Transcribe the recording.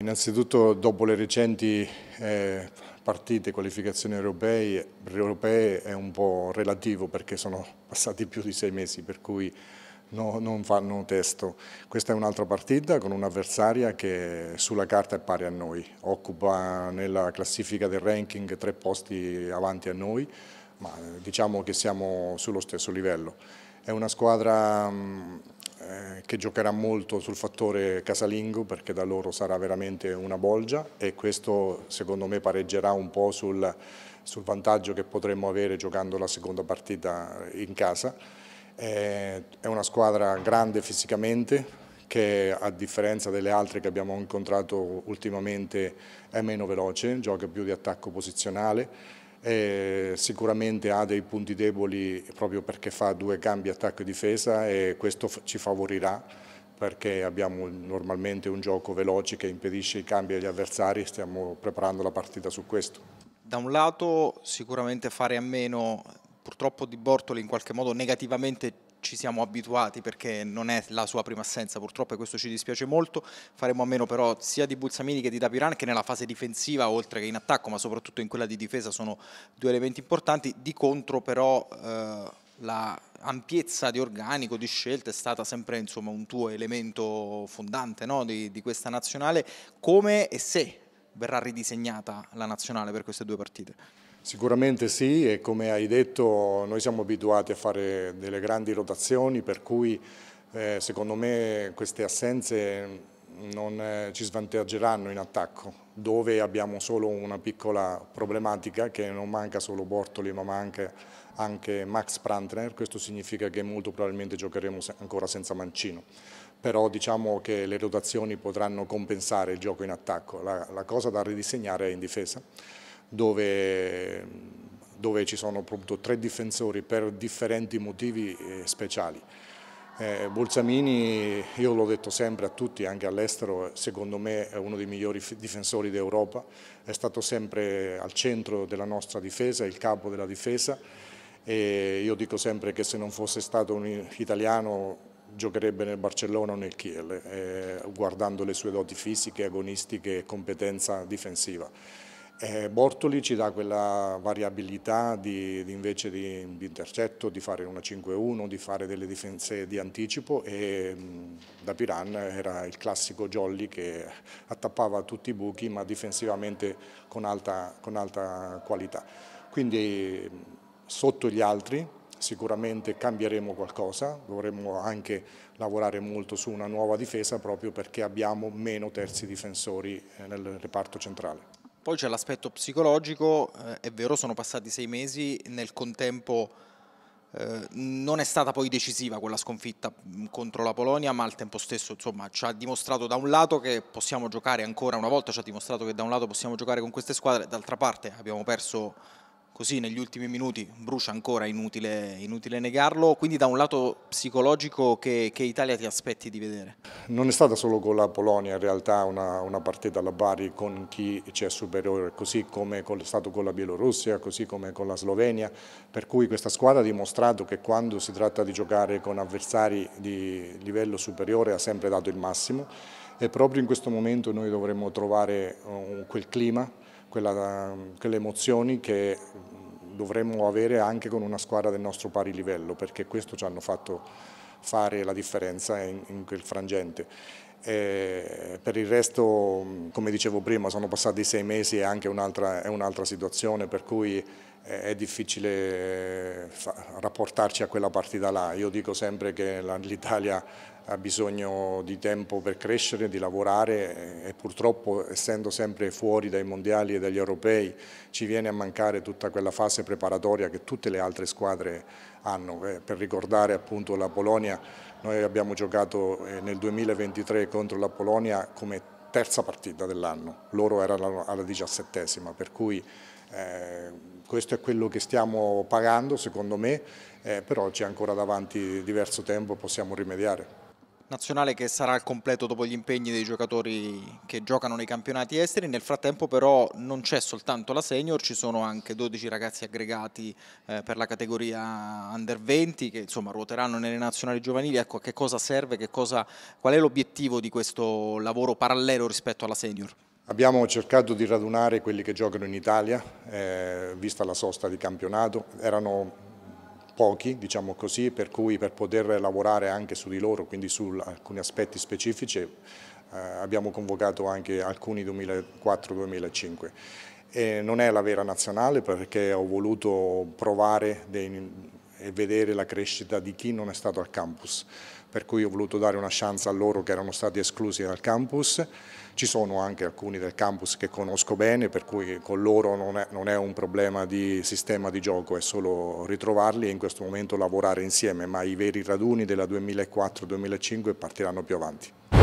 Innanzitutto dopo le recenti eh, partite qualificazioni europee, europee, è un po' relativo perché sono passati più di sei mesi per cui no, non fanno testo. Questa è un'altra partita con un'avversaria che sulla carta è pari a noi, occupa nella classifica del ranking tre posti avanti a noi, ma diciamo che siamo sullo stesso livello. È una squadra... Mh, mm, eh, che giocherà molto sul fattore casalingo perché da loro sarà veramente una bolgia e questo secondo me pareggerà un po' sul, sul vantaggio che potremmo avere giocando la seconda partita in casa. Eh, è una squadra grande fisicamente che a differenza delle altre che abbiamo incontrato ultimamente è meno veloce, gioca più di attacco posizionale eh, sicuramente ha dei punti deboli proprio perché fa due cambi attacco e difesa e questo ci favorirà perché abbiamo normalmente un gioco veloce che impedisce i cambi agli avversari e stiamo preparando la partita su questo. Da un lato sicuramente fare a meno purtroppo di Bortoli in qualche modo negativamente ci siamo abituati perché non è la sua prima assenza purtroppo e questo ci dispiace molto faremo a meno però sia di Bulsamini che di Tapiran che nella fase difensiva oltre che in attacco ma soprattutto in quella di difesa sono due elementi importanti di contro però eh, l'ampiezza di organico di scelta è stata sempre insomma, un tuo elemento fondante no? di, di questa nazionale come e se verrà ridisegnata la nazionale per queste due partite Sicuramente sì e come hai detto noi siamo abituati a fare delle grandi rotazioni per cui eh, secondo me queste assenze non eh, ci svantaggeranno in attacco dove abbiamo solo una piccola problematica che non manca solo Bortoli ma manca anche Max Prantner, questo significa che molto probabilmente giocheremo ancora senza Mancino però diciamo che le rotazioni potranno compensare il gioco in attacco, la, la cosa da ridisegnare è in difesa dove, dove ci sono appunto tre difensori per differenti motivi eh, speciali. Eh, Bolzamini, io l'ho detto sempre a tutti, anche all'estero, secondo me è uno dei migliori difensori d'Europa, è stato sempre al centro della nostra difesa, il capo della difesa e io dico sempre che se non fosse stato un italiano giocherebbe nel Barcellona o nel Kiel, eh, guardando le sue doti fisiche, agonistiche e competenza difensiva. Eh, Bortoli ci dà quella variabilità di, di invece di, di, intercetto, di fare una 5-1, di fare delle difese di anticipo e mh, mm, da Piran era il classico Jolly che attappava tutti i buchi ma difensivamente con alta, con alta qualità. Quindi mm, sotto gli altri sicuramente cambieremo qualcosa, dovremmo anche lavorare molto su una nuova difesa proprio perché abbiamo meno terzi difensori eh, nel reparto centrale. Poi c'è l'aspetto psicologico, eh, è vero, sono passati sei mesi, nel contempo eh, non è stata poi decisiva quella sconfitta mm, contro la Polonia, ma al tempo stesso insomma, ci ha dimostrato da un lato che possiamo giocare ancora una volta, ci ha dimostrato che da un lato possiamo giocare con queste squadre, d'altra parte abbiamo perso così negli ultimi minuti brucia ancora, inutile, inutile negarlo, quindi da un lato psicologico che, che, Italia ti aspetti di vedere? Non è stata solo con la Polonia in realtà una, una partita alla Bari con chi c'è superiore, così come è stato con la Bielorussia, così come con la Slovenia, per cui questa squadra ha dimostrato che quando si tratta di giocare con avversari di livello superiore ha sempre dato il massimo e proprio in questo momento noi dovremmo trovare uh, quel clima, quella, uh, quelle emozioni che dovremmo avere anche con una squadra del nostro pari livello, perché questo ci hanno fatto fare la differenza in, in quel frangente. E eh, per il resto, come dicevo prima, sono passati sei mesi e anche un'altra, è un'altra situazione, per cui è difficile eh, rapportarci a quella partita là. Io dico sempre che l'Italia ha bisogno di tempo per crescere, di lavorare e purtroppo essendo sempre fuori dai mondiali e dagli europei ci viene a mancare tutta quella fase preparatoria che tutte le altre squadre hanno. Eh, per ricordare appunto la Polonia, noi abbiamo giocato eh, nel 2023 contro la Polonia come terza partita dell'anno, loro erano alla diciassettesima, per cui eh, questo è quello che stiamo pagando secondo me, eh, però c'è ancora davanti diverso tempo e possiamo rimediare nazionale che sarà al completo dopo gli impegni dei giocatori che giocano nei campionati esteri, nel frattempo però non c'è soltanto la senior, ci sono anche 12 ragazzi aggregati eh, per la categoria under 20 che insomma ruoteranno nelle nazionali giovanili, ecco a che cosa serve, che cosa, qual è l'obiettivo di questo lavoro parallelo rispetto alla senior? Abbiamo cercato di radunare quelli che giocano in Italia, eh, vista la sosta di campionato, erano pochi, diciamo così, per cui per poter lavorare anche su di loro, quindi su alcuni aspetti specifici, eh, abbiamo convocato anche alcuni 2004-2005. E non è la vera nazionale perché ho voluto provare dei, e vedere la crescita di chi non è stato al campus per cui ho voluto dare una chance a loro che erano stati esclusi dal campus. Ci sono anche alcuni del campus che conosco bene, per cui con loro non è, non è un problema di sistema di gioco, è solo ritrovarli e in questo momento lavorare insieme, ma i veri raduni della 2004-2005 partiranno più avanti.